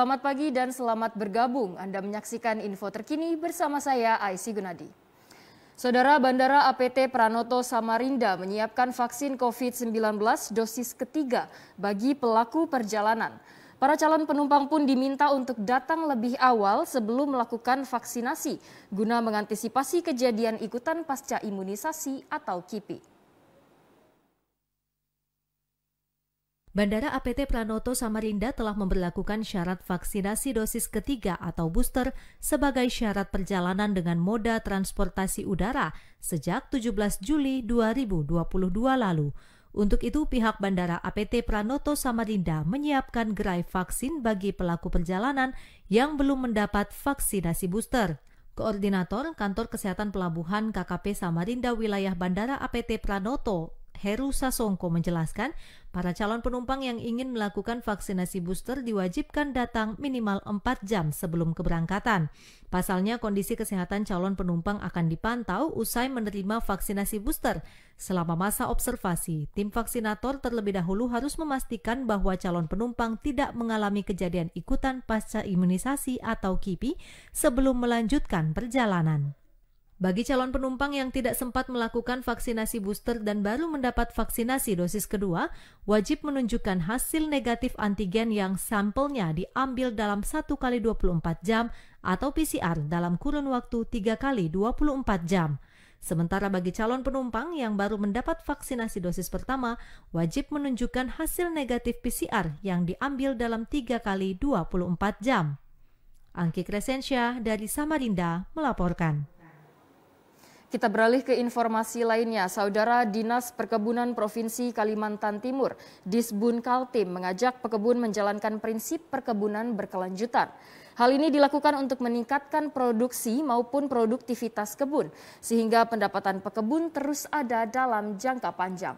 Selamat pagi dan selamat bergabung. Anda menyaksikan info terkini bersama saya Aisy Gunadi. Saudara Bandara APT Pranoto Samarinda menyiapkan vaksin COVID-19 dosis ketiga bagi pelaku perjalanan. Para calon penumpang pun diminta untuk datang lebih awal sebelum melakukan vaksinasi guna mengantisipasi kejadian ikutan pasca imunisasi atau KIPI. Bandara APT Pranoto Samarinda telah memperlakukan syarat vaksinasi dosis ketiga atau booster sebagai syarat perjalanan dengan moda transportasi udara sejak 17 Juli 2022 lalu. Untuk itu, pihak Bandara APT Pranoto Samarinda menyiapkan gerai vaksin bagi pelaku perjalanan yang belum mendapat vaksinasi booster. Koordinator Kantor Kesehatan Pelabuhan KKP Samarinda Wilayah Bandara APT Pranoto, Heru Sasongko menjelaskan, para calon penumpang yang ingin melakukan vaksinasi booster diwajibkan datang minimal 4 jam sebelum keberangkatan. Pasalnya, kondisi kesehatan calon penumpang akan dipantau usai menerima vaksinasi booster. Selama masa observasi, tim vaksinator terlebih dahulu harus memastikan bahwa calon penumpang tidak mengalami kejadian ikutan pasca imunisasi atau KIPI sebelum melanjutkan perjalanan. Bagi calon penumpang yang tidak sempat melakukan vaksinasi booster dan baru mendapat vaksinasi dosis kedua, wajib menunjukkan hasil negatif antigen yang sampelnya diambil dalam 1 kali 24 jam atau PCR dalam kurun waktu 3 kali 24 jam. Sementara bagi calon penumpang yang baru mendapat vaksinasi dosis pertama, wajib menunjukkan hasil negatif PCR yang diambil dalam 3 kali 24 jam. Angki Kresensia dari Samarinda melaporkan. Kita beralih ke informasi lainnya. Saudara Dinas Perkebunan Provinsi Kalimantan Timur, Disbun Kaltim, mengajak pekebun menjalankan prinsip perkebunan berkelanjutan. Hal ini dilakukan untuk meningkatkan produksi maupun produktivitas kebun, sehingga pendapatan pekebun terus ada dalam jangka panjang.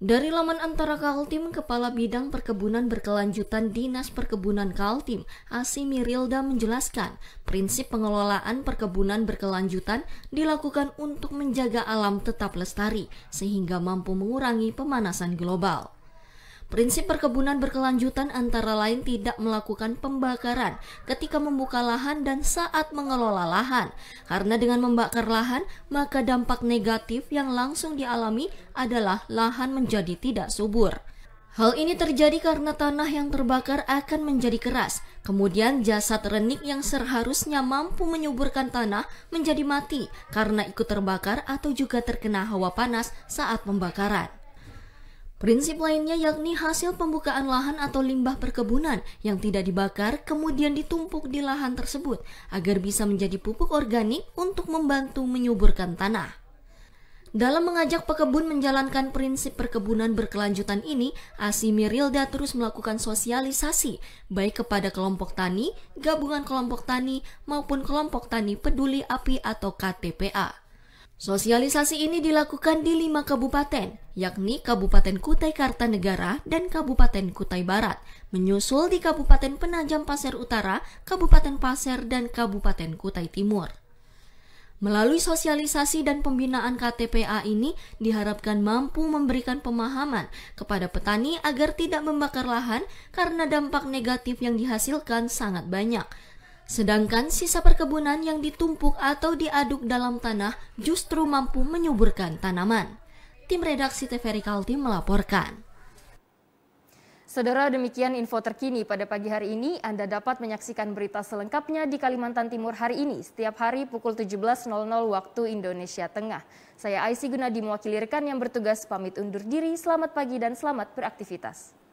Dari laman antara Kaltim, Kepala Bidang Perkebunan Berkelanjutan Dinas Perkebunan Kaltim, Asi Mirilda menjelaskan, prinsip pengelolaan perkebunan berkelanjutan dilakukan untuk menjaga alam tetap lestari, sehingga mampu mengurangi pemanasan global. Prinsip perkebunan berkelanjutan antara lain tidak melakukan pembakaran ketika membuka lahan dan saat mengelola lahan. Karena dengan membakar lahan, maka dampak negatif yang langsung dialami adalah lahan menjadi tidak subur. Hal ini terjadi karena tanah yang terbakar akan menjadi keras. Kemudian jasad renik yang seharusnya mampu menyuburkan tanah menjadi mati karena ikut terbakar atau juga terkena hawa panas saat pembakaran. Prinsip lainnya yakni hasil pembukaan lahan atau limbah perkebunan yang tidak dibakar kemudian ditumpuk di lahan tersebut agar bisa menjadi pupuk organik untuk membantu menyuburkan tanah. Dalam mengajak pekebun menjalankan prinsip perkebunan berkelanjutan ini, Asi Mirilda terus melakukan sosialisasi baik kepada kelompok tani, gabungan kelompok tani, maupun kelompok tani peduli api atau KTPA. Sosialisasi ini dilakukan di lima kabupaten, yakni Kabupaten Kutai Kartanegara dan Kabupaten Kutai Barat, menyusul di Kabupaten Penajam Pasir Utara, Kabupaten Pasir, dan Kabupaten Kutai Timur. Melalui sosialisasi dan pembinaan KTPA ini diharapkan mampu memberikan pemahaman kepada petani agar tidak membakar lahan karena dampak negatif yang dihasilkan sangat banyak – Sedangkan sisa perkebunan yang ditumpuk atau diaduk dalam tanah justru mampu menyuburkan tanaman. Tim redaksi TVRI Kaltim melaporkan. Saudara demikian info terkini pada pagi hari ini. Anda dapat menyaksikan berita selengkapnya di Kalimantan Timur hari ini setiap hari pukul 17.00 waktu Indonesia Tengah. Saya Aisy Gunadi mewakili rekan yang bertugas pamit undur diri. Selamat pagi dan selamat beraktivitas.